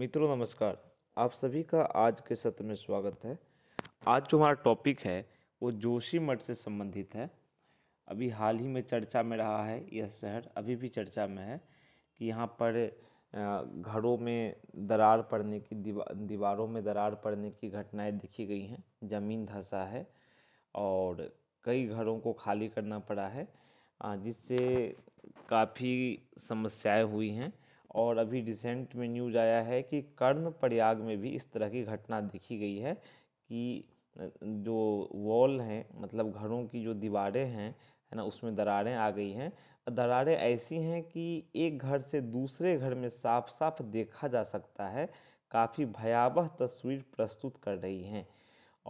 मित्रों नमस्कार आप सभी का आज के सत्र में स्वागत है आज जो हमारा टॉपिक है वो जोशी मठ से संबंधित है अभी हाल ही में चर्चा में रहा है यह शहर अभी भी चर्चा में है कि यहाँ पर घरों में दरार पड़ने की दीवा दीवारों में दरार पड़ने की घटनाएं देखी गई हैं ज़मीन धंसा है और कई घरों को खाली करना पड़ा है जिससे काफ़ी समस्याएं हुई हैं और अभी रिसेंट में न्यूज आया है कि कर्ण प्रयाग में भी इस तरह की घटना देखी गई है कि जो वॉल हैं मतलब घरों की जो दीवारें हैं है ना उसमें दरारें आ गई हैं दरारें ऐसी हैं कि एक घर से दूसरे घर में साफ साफ देखा जा सकता है काफ़ी भयावह तस्वीर प्रस्तुत कर रही हैं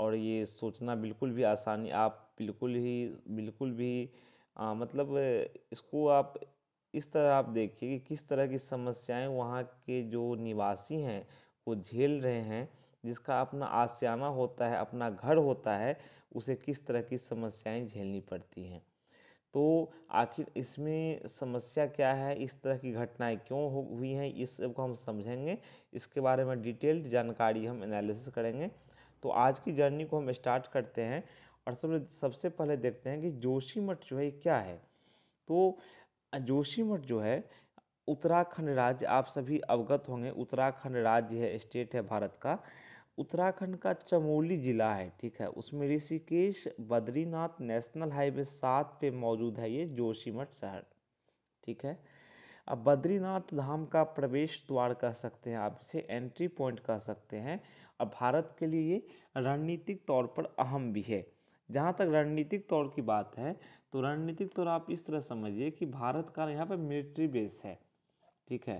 और ये सोचना बिल्कुल भी आसानी आप बिल्कुल ही बिल्कुल भी आ, मतलब इसको आप इस तरह आप देखिए कि किस तरह की समस्याएं वहाँ के जो निवासी हैं वो झेल रहे हैं जिसका अपना आसियाना होता है अपना घर होता है उसे किस तरह की समस्याएं झेलनी पड़ती हैं तो आखिर इसमें समस्या क्या है इस तरह की घटनाएं क्यों हो हुई हैं इस सब को हम समझेंगे इसके बारे में डिटेल्ड जानकारी हम एनालिसिस करेंगे तो आज की जर्नी को हम स्टार्ट करते हैं और सब सबसे पहले देखते हैं कि जोशी मठ जो है क्या है तो जोशी मठ जो है उत्तराखंड राज्य आप सभी अवगत होंगे उत्तराखंड राज्य है स्टेट है भारत का उत्तराखंड का चमोली ज़िला है ठीक है उसमें ऋषिकेश बद्रीनाथ नेशनल हाईवे सात पे मौजूद है ये जोशीमठ शहर ठीक है अब बद्रीनाथ धाम का प्रवेश द्वार कह सकते हैं आप इसे एंट्री पॉइंट कह सकते हैं अब भारत के लिए ये रणनीतिक तौर पर अहम भी है जहाँ तक रणनीतिक तौर की बात है तो रणनीतिक तौर आप इस तरह समझिए कि भारत का यहाँ पर मिलिट्री बेस है ठीक है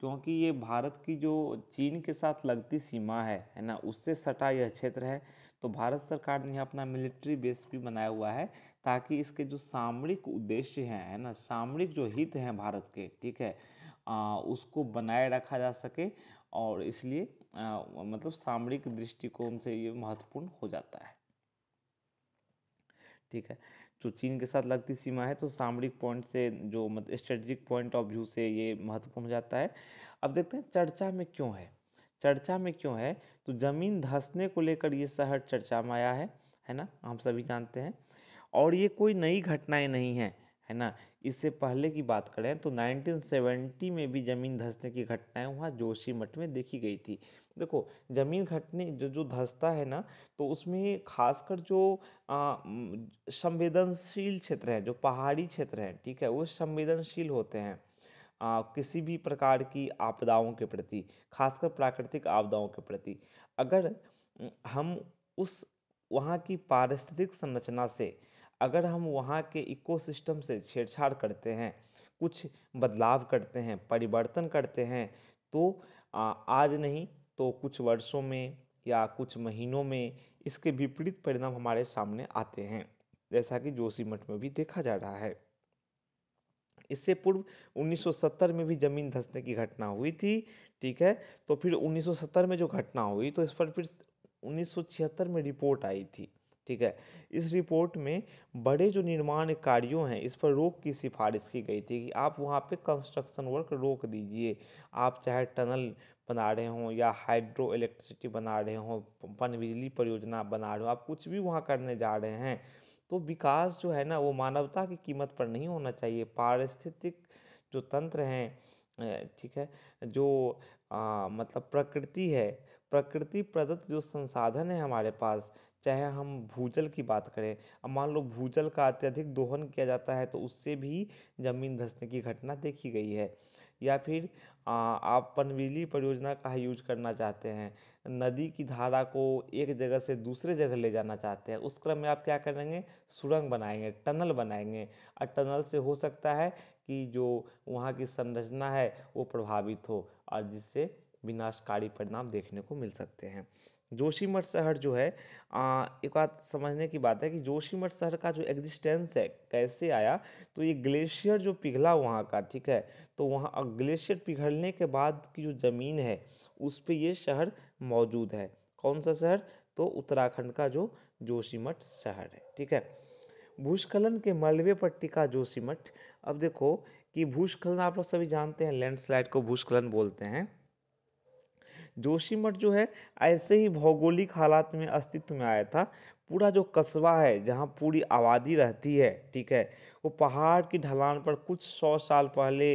क्योंकि ये भारत की जो चीन के साथ लगती सीमा है है ना उससे सटा यह क्षेत्र है तो भारत सरकार ने यहाँ अपना मिलिट्री बेस भी बनाया हुआ है ताकि इसके जो सामरिक उद्देश्य हैं है ना सामरिक जो हित हैं भारत के ठीक है आ, उसको बनाए रखा जा सके और इसलिए आ, मतलब सामरिक दृष्टिकोण से ये महत्वपूर्ण हो जाता है ठीक है जो चीन के साथ लगती सीमा है तो सामरिक पॉइंट से जो मतलब स्ट्रेटजिक पॉइंट ऑफ व्यू से ये महत्वपूर्ण हो जाता है अब देखते हैं चर्चा में क्यों है चर्चा में क्यों है तो ज़मीन धंसने को लेकर ये शहर चर्चा में आया है है ना हम सभी जानते हैं और ये कोई नई घटनाएं नहीं हैं है ना इससे पहले की बात करें तो 1970 में भी ज़मीन धंसने की घटनाएं वहाँ जोशी मठ में देखी गई थी देखो ज़मीन घटने जो जो धंसता है ना तो उसमें खासकर जो संवेदनशील क्षेत्र हैं जो पहाड़ी क्षेत्र हैं ठीक है वो संवेदनशील होते हैं आ, किसी भी प्रकार की आपदाओं के प्रति खासकर प्राकृतिक आपदाओं के प्रति अगर हम उस वहाँ की पारिस्थितिक संरचना से अगर हम वहाँ के इकोसिस्टम से छेड़छाड़ करते हैं कुछ बदलाव करते हैं परिवर्तन करते हैं तो आज नहीं तो कुछ वर्षों में या कुछ महीनों में इसके विपरीत परिणाम हमारे सामने आते हैं जैसा कि जोशी मठ में भी देखा जा रहा है इससे पूर्व 1970 में भी जमीन धंसने की घटना हुई थी ठीक है तो फिर 1970 में जो घटना हुई तो इस पर फिर 1976 में रिपोर्ट आई थी ठीक है इस रिपोर्ट में बड़े जो निर्माण कार्यों हैं इस पर रोक की सिफारिश की गई थी कि आप वहाँ पे कंस्ट्रक्शन वर्क रोक दीजिए आप चाहे टनल बना रहे हों या हाइड्रो इलेक्ट्रिसिटी बना रहे हों पन बिजली परियोजना बना रहे हो आप कुछ भी वहाँ करने जा रहे हैं तो विकास जो है ना वो मानवता की कीमत पर नहीं होना चाहिए पारिस्थितिक जो तंत्र हैं ठीक है जो आ, मतलब प्रकृति है प्रकृति प्रदत्त जो संसाधन है हमारे पास चाहे हम भूजल की बात करें अब मान लो भूजल का अत्यधिक दोहन किया जाता है तो उससे भी ज़मीन धंसने की घटना देखी गई है या फिर आप पनबिजली परियोजना का यूज करना चाहते हैं नदी की धारा को एक जगह से दूसरे जगह ले जाना चाहते हैं उस क्रम में आप क्या करेंगे सुरंग बनाएंगे टनल बनाएंगे और टनल से हो सकता है कि जो वहाँ की संरचना है वो प्रभावित हो और जिससे विनाशकारी परिणाम देखने को मिल सकते हैं जोशीमठ शहर जो है आ, एक बात समझने की बात है कि जोशीमठ शहर का जो एग्जिस्टेंस है कैसे आया तो ये ग्लेशियर जो पिघला वहाँ का ठीक है तो वहाँ ग्लेशियर पिघलने के बाद की जो ज़मीन है उस पर ये शहर मौजूद है कौन सा शहर तो उत्तराखंड का जो जोशीमठ शहर है ठीक है भूस्खलन के मलबे पर टिका जोशीमठ अब देखो कि भूस्खलन आप लोग सभी जानते हैं लैंडस्लाइड को भूस्खलन बोलते हैं जोशी मठ जो है ऐसे ही भौगोलिक हालात में अस्तित्व में आया था पूरा जो कस्बा है जहाँ पूरी आबादी रहती है ठीक है वो पहाड़ की ढलान पर कुछ सौ साल पहले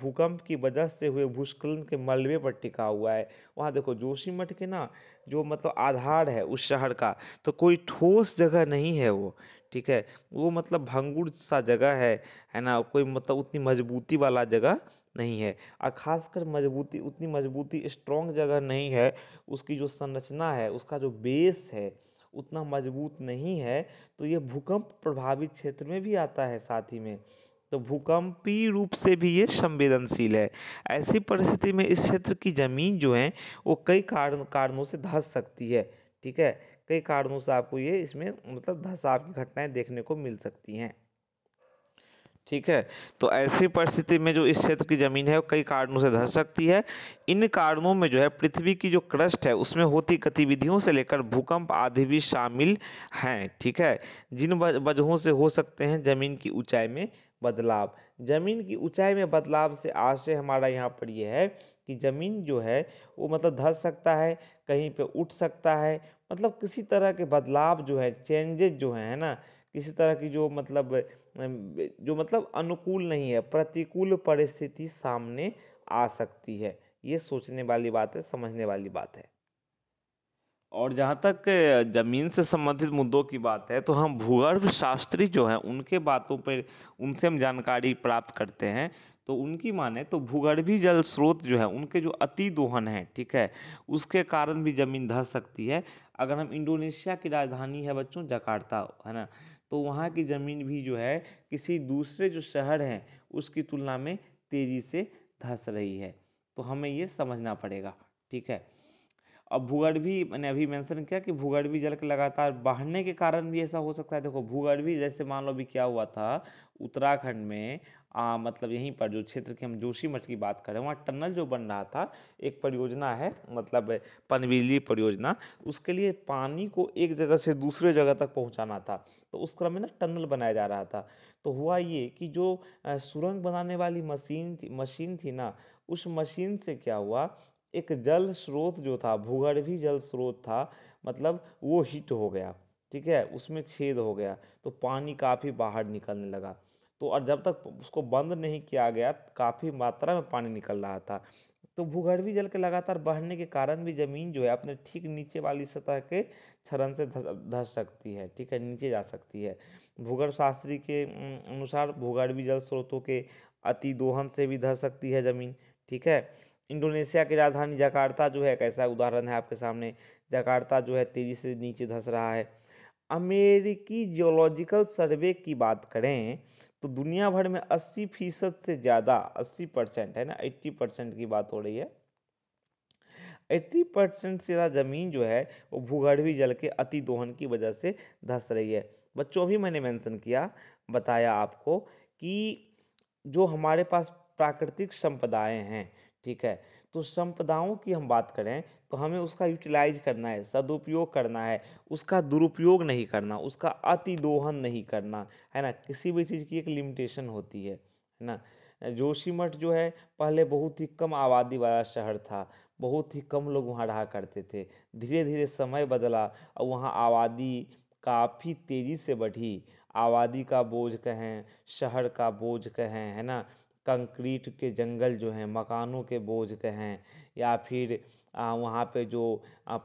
भूकंप की वजह से हुए भूस्खलन के मलबे पर टिका हुआ है वहाँ देखो जोशी मठ के ना जो मतलब आधार है उस शहर का तो कोई ठोस जगह नहीं है वो ठीक है वो मतलब भंगुर सा जगह है है ना कोई मतलब उतनी मजबूती वाला जगह नहीं है और ख़ासकर मजबूती उतनी मजबूती स्ट्रॉन्ग जगह नहीं है उसकी जो संरचना है उसका जो बेस है उतना मजबूत नहीं है तो ये भूकंप प्रभावित क्षेत्र में भी आता है साथ ही में तो भूकंपी रूप से भी ये संवेदनशील है ऐसी परिस्थिति में इस क्षेत्र की ज़मीन जो है वो कई कारण कारणों से धंस सकती है ठीक है कई कारणों से आपको ये इसमें मतलब धसाव की घटनाएं देखने को मिल सकती हैं ठीक है तो ऐसी परिस्थिति में जो इस क्षेत्र की ज़मीन है वो कई कारणों से धर सकती है इन कारणों में जो है पृथ्वी की जो क्रस्ट है उसमें होती गतिविधियों से लेकर भूकंप आदि भी शामिल हैं ठीक है जिन वजहों से हो सकते हैं ज़मीन की ऊंचाई में बदलाव ज़मीन की ऊंचाई में बदलाव से आशय हमारा यहाँ पर यह है कि ज़मीन जो है वो मतलब धस सकता है कहीं पर उठ सकता है मतलब किसी तरह के बदलाव जो है चेंजेज जो है ना किसी तरह की जो मतलब जो मतलब अनुकूल नहीं है प्रतिकूल परिस्थिति सामने आ सकती है ये सोचने वाली बात है समझने वाली बात है और जहाँ तक ज़मीन से संबंधित मुद्दों की बात है तो हम भूगर्भ शास्त्री जो हैं उनके बातों पर उनसे हम जानकारी प्राप्त करते हैं तो उनकी माने तो भूगर्भी जल स्रोत जो है उनके जो अति दोहन है ठीक है उसके कारण भी ज़मीन धस सकती है अगर हम इंडोनेशिया की राजधानी है बच्चों जकार्ता है ना तो वहाँ की ज़मीन भी जो है किसी दूसरे जो शहर हैं उसकी तुलना में तेज़ी से धंस रही है तो हमें ये समझना पड़ेगा ठीक है अब भूगर्भी मैंने अभी मेंशन किया कि भूगर्भी जल के लगातार बढ़ने के कारण भी ऐसा हो सकता है देखो भूगर्भी जैसे मान लो अभी क्या हुआ था उत्तराखंड में आ, मतलब यहीं पर जो क्षेत्र की हम जोशी मठ की बात करें वहाँ टनल जो बन रहा था एक परियोजना है मतलब पनबिजली परियोजना उसके लिए पानी को एक जगह से दूसरे जगह तक पहुँचाना था तो उस क्रम में ना टनल बनाया जा रहा था तो हुआ ये कि जो सुरंग बनाने वाली मशीन थी मशीन थी ना उस मशीन से क्या हुआ एक जल स्रोत जो था भूगर्भी जल स्रोत था मतलब वो हीट हो गया ठीक है उसमें छेद हो गया तो पानी काफ़ी बाहर निकलने लगा तो और जब तक उसको बंद नहीं किया गया काफ़ी मात्रा में पानी निकल रहा था तो भूगर्भी जल के लगातार बढ़ने के कारण भी ज़मीन जो है अपने ठीक नीचे वाली सतह के क्षरण से धस सकती है ठीक है नीचे जा सकती है भूगर्भ शास्त्री के अनुसार भूगर्भी जल स्रोतों के अति दोहन से भी धस सकती है ज़मीन ठीक है इंडोनेशिया की राजधानी जकार्ता जो है एक ऐसा उदाहरण है आपके सामने जकार्ता जो है तेज़ी से नीचे धस रहा है अमेरिकी जियोलॉजिकल सर्वे की बात करें तो दुनिया भर में 80 फीसद से ज़्यादा 80 परसेंट है ना 80 परसेंट की बात हो रही है 80 परसेंट से ज़्यादा ज़मीन जो है वो भूगर्भी जल के अति दोहन की वजह से धस रही है बच्चों अभी मैंने मेंशन किया बताया आपको कि जो हमारे पास प्राकृतिक संपदाएं हैं ठीक है तो संपदाओं की हम बात करें तो हमें उसका यूटिलाइज करना है सदुपयोग करना है उसका दुरुपयोग नहीं करना उसका अति दोहन नहीं करना है ना किसी भी चीज़ की एक लिमिटेशन होती है है ना जोशीमठ जो है पहले बहुत ही कम आबादी वाला शहर था बहुत ही कम लोग वहाँ रहा करते थे धीरे धीरे समय बदला और वहाँ आबादी काफ़ी तेज़ी से बढ़ी आबादी का बोझ कहें शहर का बोझ कहें है ना कंक्रीट के जंगल जो हैं मकानों के बोझ कहें या फिर वहाँ पे जो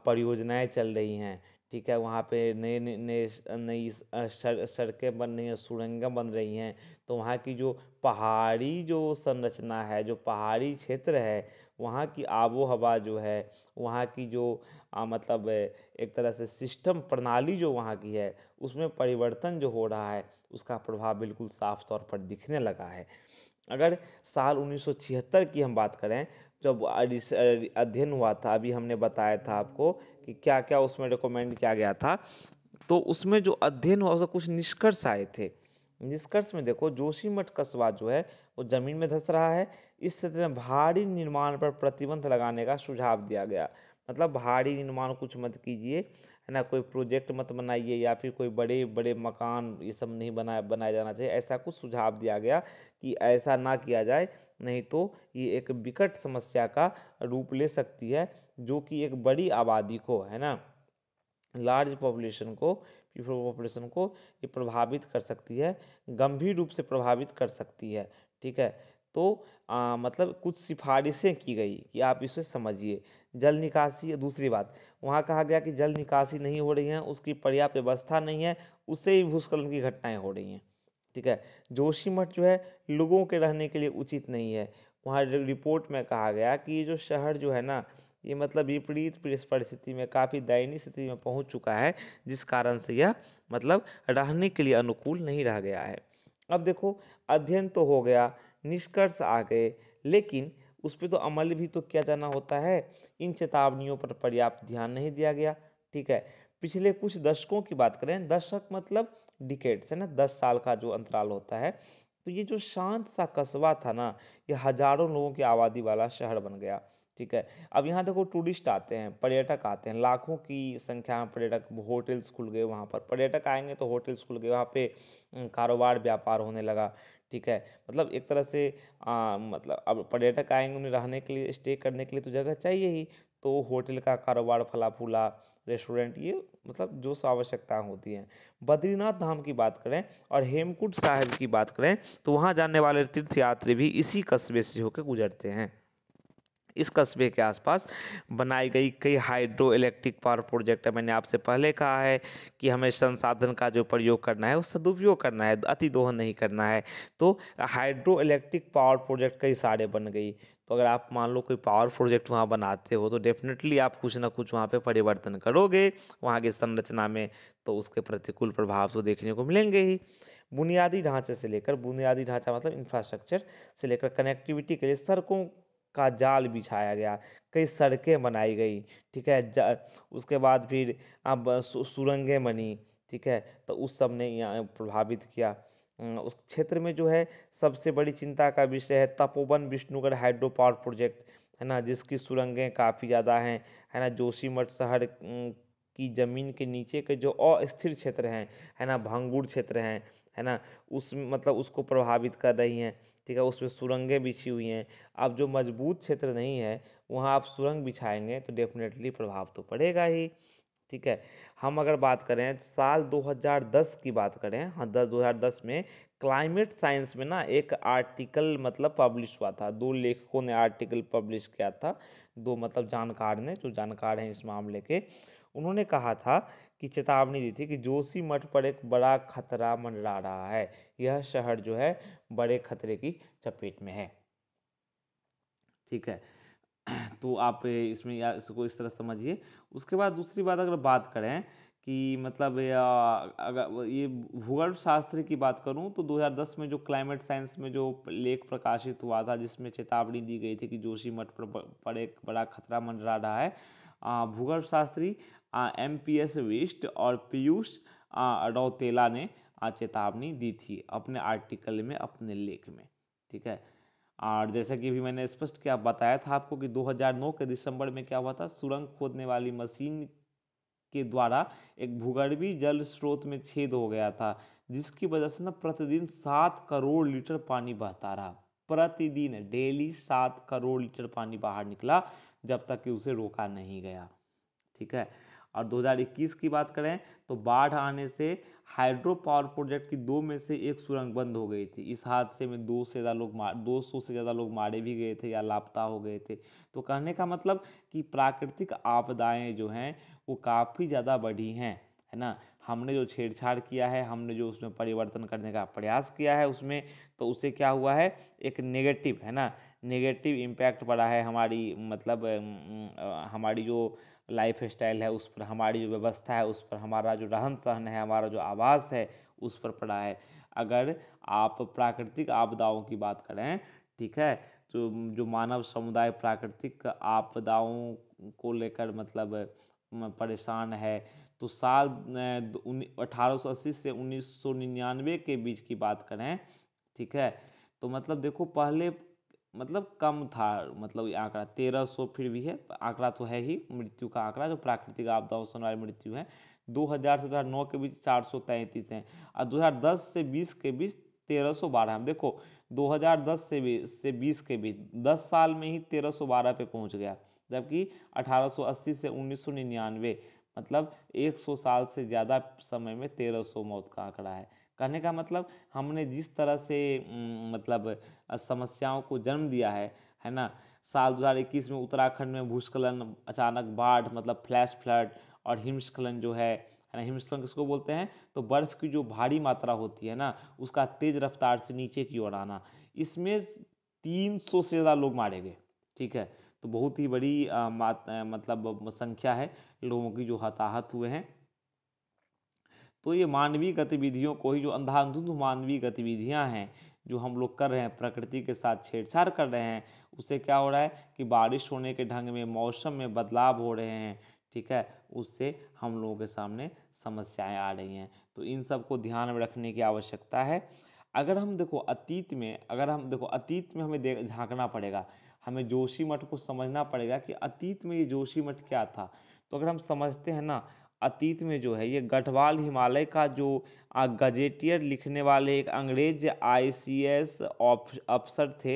परियोजनाएँ चल रही हैं ठीक है वहाँ पे नए नए नए नई सड़कें बन रही हैं सुरंगें बन रही हैं तो वहाँ की जो पहाड़ी जो संरचना है जो पहाड़ी क्षेत्र है वहाँ की आबो हवा जो है वहाँ की जो आ, मतलब एक तरह से सिस्टम प्रणाली जो वहाँ की है उसमें परिवर्तन जो हो रहा है उसका प्रभाव बिल्कुल साफ तौर पर दिखने लगा है अगर साल 1976 की हम बात करें जब अध्ययन हुआ था अभी हमने बताया था आपको कि क्या क्या उसमें रिकमेंड किया गया था तो उसमें जो अध्ययन हुआ उसका कुछ निष्कर्ष आए थे निष्कर्ष में देखो जोशीमठ कस्बा जो है वो जमीन में धस रहा है इस क्षेत्र में भारी निर्माण पर प्रतिबंध लगाने का सुझाव दिया गया मतलब भारी निर्माण कुछ मत कीजिए है ना कोई प्रोजेक्ट मत बनाइए या फिर कोई बड़े बड़े मकान ये सब नहीं बनाया बनाया जाना चाहिए ऐसा कुछ सुझाव दिया गया कि ऐसा ना किया जाए नहीं तो ये एक विकट समस्या का रूप ले सकती है जो कि एक बड़ी आबादी को है ना लार्ज पॉपुलेशन को पीपल पॉपुलेशन को ये प्रभावित कर सकती है गंभीर रूप से प्रभावित कर सकती है ठीक है तो आ, मतलब कुछ सिफारिशें की गई कि आप इसे समझिए जल निकासी दूसरी बात वहाँ कहा गया कि जल निकासी नहीं हो रही है उसकी पर्याप्त व्यवस्था नहीं है उससे भी भूस्खलन की घटनाएं हो रही हैं ठीक है जोशीमठ जो है लोगों के रहने के लिए उचित नहीं है वहाँ रिपोर्ट में कहा गया कि ये जो शहर जो है ना ये मतलब विपरीत परिस्थिति में काफ़ी दयनीय स्थिति में पहुँच चुका है जिस कारण से यह मतलब रहने के लिए अनुकूल नहीं रह गया है अब देखो अध्ययन तो हो गया निष्कर्ष आ गए लेकिन उस पर तो अमल भी तो किया जाना होता है इन चेतावनियों पर पर्याप्त ध्यान नहीं दिया गया ठीक है पिछले कुछ दशकों की बात करें दशक मतलब डिकेट्स है ना दस साल का जो अंतराल होता है तो ये जो शांत सा कस्बा था ना ये हजारों लोगों की आबादी वाला शहर बन गया ठीक है अब यहाँ देखो टूरिस्ट आते हैं पर्यटक आते हैं लाखों की संख्या में पर्यटक होटल्स खुल गए वहाँ पर पर्यटक आएंगे तो होटल्स खुल गए वहाँ पे कारोबार व्यापार होने लगा ठीक है मतलब एक तरह से आ, मतलब अब पर्यटक आएंगे उन्हें रहने के लिए स्टे करने के लिए तो जगह चाहिए ही तो होटल का कारोबार फला फूला रेस्टोरेंट ये मतलब जो आवश्यकताएँ होती हैं बद्रीनाथ धाम की बात करें और हेमकुट साहिब की बात करें तो वहाँ जाने वाले तीर्थयात्री भी इसी कस्बे से होकर गुजरते हैं इस कस्बे के आसपास बनाई गई कई हाइड्रो इलेक्ट्रिक पावर प्रोजेक्ट है मैंने आपसे पहले कहा है कि हमें संसाधन का जो प्रयोग करना है वो सदुपयोग करना है अति दोहन नहीं करना है तो हाइड्रो इलेक्ट्रिक पावर प्रोजेक्ट कई सारे बन गई तो अगर आप मान लो कोई पावर प्रोजेक्ट वहाँ बनाते हो तो डेफिनेटली आप कुछ ना कुछ वहाँ पे परिवर्तन करोगे वहाँ की संरचना में तो उसके प्रतिकूल प्रभाव तो देखने को मिलेंगे ही बुनियादी ढांचे से लेकर बुनियादी ढांचा मतलब इंफ्रास्ट्रक्चर से लेकर कनेक्टिविटी के लिए सड़कों का जाल बिछाया गया कई सड़कें बनाई गई ठीक है उसके बाद फिर अब सुरंगें बनी ठीक है तो उस सब ने यहाँ प्रभावित किया उस क्षेत्र में जो है सबसे बड़ी चिंता का विषय है Tapovan Vishnugad hydro power project है ना जिसकी सुरंगें काफ़ी ज़्यादा हैं है ना जोशीमठ शहर की ज़मीन के नीचे के जो अस्थिर क्षेत्र हैं है ना भंगूर क्षेत्र हैं है ना उस मतलब उसको प्रभावित कर रही हैं ठीक है उसमें सुरंगें बिछी हुई हैं अब जो मजबूत क्षेत्र नहीं है वहाँ आप सुरंग बिछाएंगे तो डेफिनेटली प्रभाव तो पड़ेगा ही ठीक है हम अगर बात करें साल 2010 की बात करें हाँ दस दो में क्लाइमेट साइंस में ना एक आर्टिकल मतलब पब्लिश हुआ था दो लेखकों ने आर्टिकल पब्लिश किया था दो मतलब जानकार ने जो जानकार हैं इस मामले के उन्होंने कहा था की चेतावनी दी थी कि जोशी मठ पर एक बड़ा खतरा मंडरा रहा है यह शहर जो है बड़े खतरे की चपेट में है ठीक है तो आप इसमें या इसको इस तरह समझिए उसके बाद दूसरी बात अगर बात करें कि मतलब अगर ये भूगर्भ शास्त्र की बात करूं तो 2010 में जो क्लाइमेट साइंस में जो लेख प्रकाशित हुआ था जिसमें चेतावनी दी गई थी कि जोशी मठ पर, पर एक बड़ा खतरा मंडरा रहा है भूगर्भ शास्त्री एम पी एस विष्ट और पीयूष रौतेला ने चेतावनी दी थी अपने आर्टिकल में अपने लेख में ठीक है और जैसा कि भी मैंने स्पष्ट किया बताया था आपको कि 2009 के दिसंबर में क्या हुआ था सुरंग खोदने वाली मशीन के द्वारा एक भूगर्भी जल स्रोत में छेद हो गया था जिसकी वजह से ना प्रतिदिन सात करोड़ लीटर पानी बहता रहा प्रतिदिन डेली सात करोड़ लीटर पानी बाहर निकला जब तक कि उसे रोका नहीं गया ठीक है और 2021 की बात करें तो बाढ़ आने से हाइड्रो पावर प्रोजेक्ट की दो में से एक सुरंग बंद हो गई थी इस हादसे में दो से ज़्यादा लोग मार दो सौ से ज़्यादा लोग मारे भी गए थे या लापता हो गए थे तो कहने का मतलब कि प्राकृतिक आपदाएं जो हैं वो काफ़ी ज़्यादा बढ़ी हैं है ना हमने जो छेड़छाड़ किया है हमने जो उसमें परिवर्तन करने का प्रयास किया है उसमें तो उससे क्या हुआ है एक नेगेटिव है ना नेगेटिव इम्पैक्ट पड़ा है हमारी मतलब हमारी जो लाइफ स्टाइल है उस पर हमारी जो व्यवस्था है उस पर हमारा जो रहन सहन है हमारा जो आवास है उस पर पड़ा है अगर आप प्राकृतिक आपदाओं की बात करें ठीक है तो जो मानव समुदाय प्राकृतिक आपदाओं को लेकर मतलब परेशान है तो साल अठारह से उन्नीस के बीच की बात करें ठीक है तो मतलब देखो पहले मतलब कम था मतलब ये आंकड़ा तेरह सौ फिर भी है आंकड़ा तो है ही मृत्यु का आंकड़ा जो प्राकृतिक आपदाओं से होने मृत्यु है 2000 से 2009 के बीच चार सौ तैंतीस हैं और 2010 से 20 के बीच तेरह सौ बारह हम देखो 2010 से बीस से 20 के बीच 10 साल में ही तेरह सौ बारह पे पहुंच गया जबकि 1880 से उन्नीस मतलब एक साल से ज़्यादा समय में तेरह मौत का आंकड़ा है कहने का मतलब हमने जिस तरह से मतलब समस्याओं को जन्म दिया है है ना साल 2021 में उत्तराखंड में भूस्खलन अचानक बाढ़ मतलब फ्लैश फ्लड और हिमस्खलन जो है है ना हिमस्खलन किसको बोलते हैं तो बर्फ़ की जो भारी मात्रा होती है ना उसका तेज़ रफ्तार से नीचे की ओर आना इसमें तीन सौ से ज़्यादा लोग मारे गए ठीक है तो बहुत ही बड़ी मात, आ, मतलब संख्या है लोगों की जो हताहत हुए हैं तो ये मानवीय गतिविधियों को ही जो अंधाधुंध मानवीय गतिविधियाँ हैं जो हम लोग कर रहे हैं प्रकृति के साथ छेड़छाड़ कर रहे हैं उससे क्या हो रहा है कि बारिश होने के ढंग में मौसम में बदलाव हो रहे हैं ठीक है उससे हम लोगों के सामने समस्याएं आ रही हैं तो इन सब को ध्यान में रखने की आवश्यकता है अगर हम देखो अतीत में अगर हम देखो अतीत में हमें देख झांकना पड़ेगा हमें जोशी मठ को समझना पड़ेगा कि अतीत में ये जोशी मठ क्या था तो अगर हम समझते हैं ना अतीत में जो है ये गढ़वाल हिमालय का जो गजेटियर लिखने वाले एक अंग्रेज आईसीएस अफसर थे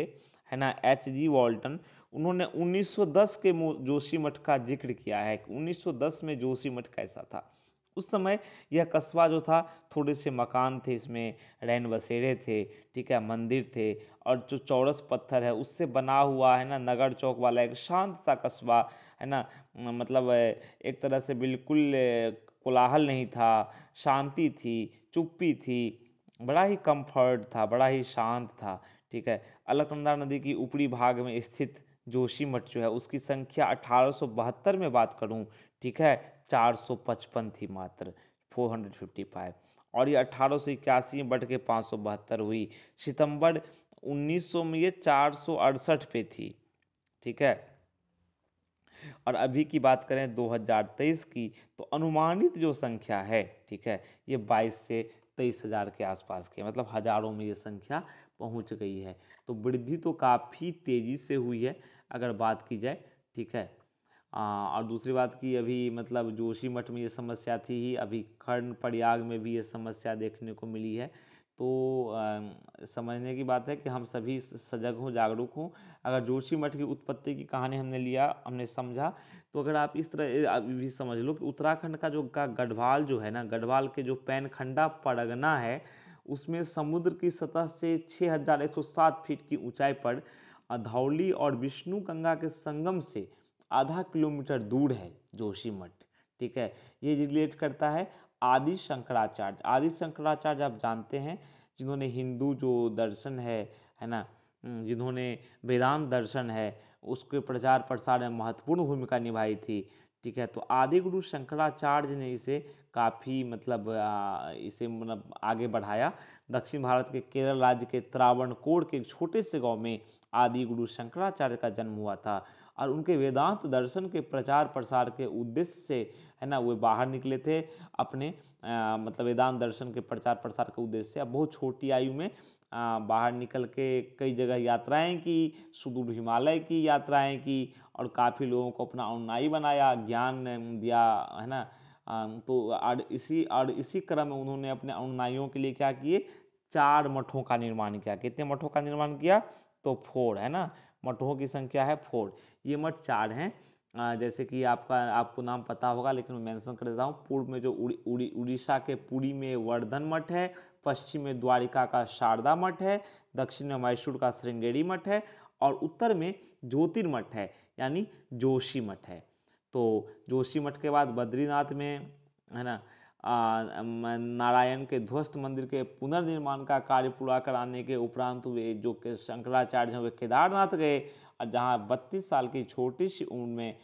है ना एच जी वॉल्टन उन्होंने 1910 के जोशी मठ का जिक्र किया है 1910 में जोशी मठ कैसा था उस समय यह कस्बा जो था थोड़े से मकान थे इसमें रैन बसेरे थे ठीक है मंदिर थे और जो चौरस पत्थर है उससे बना हुआ है ना नगर चौक वाला एक शांत सा कस्बा है ना मतलब एक तरह से बिल्कुल कोलाहल नहीं था शांति थी चुप्पी थी बड़ा ही कंफर्ट था बड़ा ही शांत था ठीक है अलकनंदा नदी की ऊपरी भाग में स्थित जोशी मठ जो है उसकी संख्या अठारह में बात करूं ठीक है 455 थी मात्र 455 और ये अठारह सौ इक्यासी में बढ़ के पाँच सौ बहत्तर हुई सितंबर 1900 में ये चार सौ अड़सठ पे थी ठीक है और अभी की बात करें 2023 की तो अनुमानित जो संख्या है ठीक है ये 22 से तेईस हज़ार के आसपास के मतलब हज़ारों में ये संख्या पहुंच गई है तो वृद्धि तो काफ़ी तेज़ी से हुई है अगर बात की जाए ठीक है आ, और दूसरी बात की अभी मतलब जोशीमठ में ये समस्या थी ही अभी खर्ण प्रयाग में भी ये समस्या देखने को मिली है तो आ, समझने की बात है कि हम सभी सजग हों जागरूक हों अगर जोशी मठ की उत्पत्ति की कहानी हमने लिया हमने समझा तो अगर आप इस तरह भी समझ लो कि उत्तराखंड का जो का गढ़वाल जो है ना गढ़वाल के जो पैनखंडा पड़गना है उसमें समुद्र की सतह से 6107 फीट की ऊंचाई पर धौली और विष्णु गंगा के संगम से आधा किलोमीटर दूर है जोशी मठ ठीक है ये रिलेट करता है आदि शंकराचार्य आदि शंकराचार्य आप जानते हैं जिन्होंने हिंदू जो दर्शन है है ना जिन्होंने वेदांत दर्शन है उसके प्रचार प्रसार में महत्वपूर्ण भूमिका निभाई थी ठीक है तो आदि गुरु शंकराचार्य ने इसे काफ़ी मतलब इसे मतलब आगे बढ़ाया दक्षिण भारत के केरल राज्य के त्रावणकोर के एक छोटे से गांव में आदि गुरु शंकराचार्य का जन्म हुआ था और उनके वेदांत दर्शन के प्रचार प्रसार के उद्देश्य से है ना वे बाहर निकले थे अपने आ, मतलब वेदांत दर्शन के प्रचार प्रसार के उद्देश्य से अब बहुत छोटी आयु में आ, बाहर निकल के कई जगह यात्राएं की सुदूर हिमालय की यात्राएं की और काफ़ी लोगों को अपना अनुनाई बनाया ज्ञान दिया है ना आ, तो और इसी और इसी क्रम में उन्होंने अपने अनुनाइयों के लिए क्या किए चार मठों का निर्माण किया कितने मठों का निर्माण किया तो फोर है ना मठों की संख्या है फोर ये मठ चार हैं जैसे कि आपका आपको नाम पता होगा लेकिन मैं मेंशन कर देता हूँ पूर्व में जो उड़ी उड़ीसा के पुरी में वर्धन मठ है पश्चिम में द्वारिका का शारदा मठ है दक्षिण में मैसूर का श्रृंगेरी मठ है और उत्तर में ज्योतिर्मठ है यानी जोशी मठ है तो जोशी मठ के बाद बद्रीनाथ में है ना नारायण के ध्वस्त मंदिर के पुनर्निर्माण का कार्य पूरा कराने के उपरांत वे जो के शंकराचार्य हैं वे केदारनाथ गए जहाँ बत्तीस साल की छोटी सी उम्र में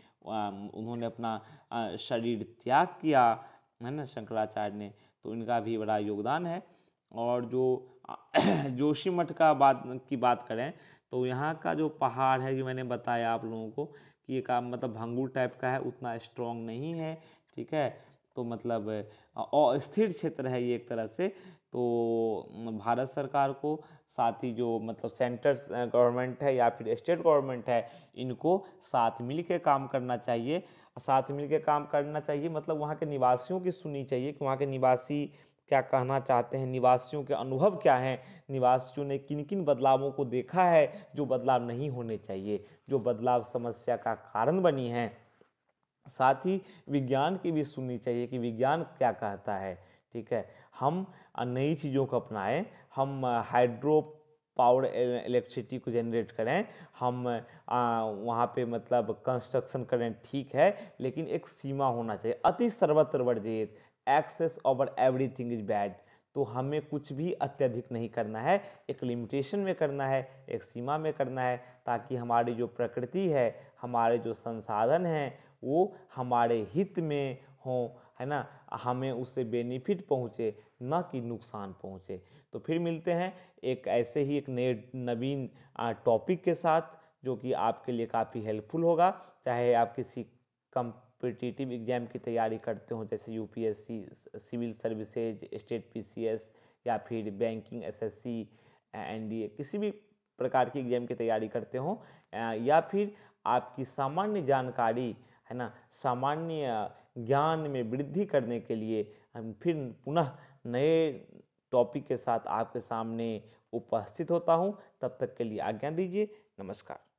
उन्होंने अपना शरीर त्याग किया है ना शंकराचार्य ने तो इनका भी बड़ा योगदान है और जो जोशी मठ का बात की बात करें तो यहाँ का जो पहाड़ है जो मैंने बताया आप लोगों को कि ये का मतलब भंगूर टाइप का है उतना स्ट्रॉन्ग नहीं है ठीक है तो मतलब अस्थिर क्षेत्र है ये एक तरह से तो भारत सरकार को साथ ही जो मतलब सेंटर गवर्नमेंट है या फिर स्टेट गवर्नमेंट है इनको साथ मिल के काम करना चाहिए साथ मिल के काम करना चाहिए मतलब वहाँ के निवासियों की सुननी चाहिए कि वहाँ के निवासी क्या कहना चाहते हैं निवासियों के अनुभव क्या हैं निवासियों ने किन किन बदलावों को देखा है जो बदलाव नहीं होने चाहिए जो बदलाव समस्या का कारण बनी है साथ ही विज्ञान की भी सुननी चाहिए कि विज्ञान क्या कहता है ठीक है हम नई चीज़ों को अपनाएं हम हाइड्रो पावर इलेक्ट्रिसिटी को जनरेट करें हम आ, वहाँ पे मतलब कंस्ट्रक्शन करें ठीक है लेकिन एक सीमा होना चाहिए अति सर्वत्र वर्जित excess over everything is bad तो हमें कुछ भी अत्यधिक नहीं करना है एक लिमिटेशन में करना है एक सीमा में करना है ताकि हमारी जो प्रकृति है हमारे जो संसाधन हैं वो हमारे हित में हों है ना हमें उससे बेनिफिट पहुँचे ना कि नुकसान पहुँचे तो फिर मिलते हैं एक ऐसे ही एक नए नवीन टॉपिक के साथ जो कि आपके लिए काफ़ी हेल्पफुल होगा चाहे आप किसी कंपिटिटिव एग्जाम की तैयारी करते हो जैसे UPSC civil services state PCS या फिर बैंकिंग एसएससी एनडीए किसी भी प्रकार की एग्जाम की तैयारी करते हो या फिर आपकी सामान्य जानकारी है ना सामान्य ज्ञान में वृद्धि करने के लिए हम फिर पुनः नए टॉपिक के साथ आपके सामने उपस्थित होता हूँ तब तक के लिए आज्ञा दीजिए नमस्कार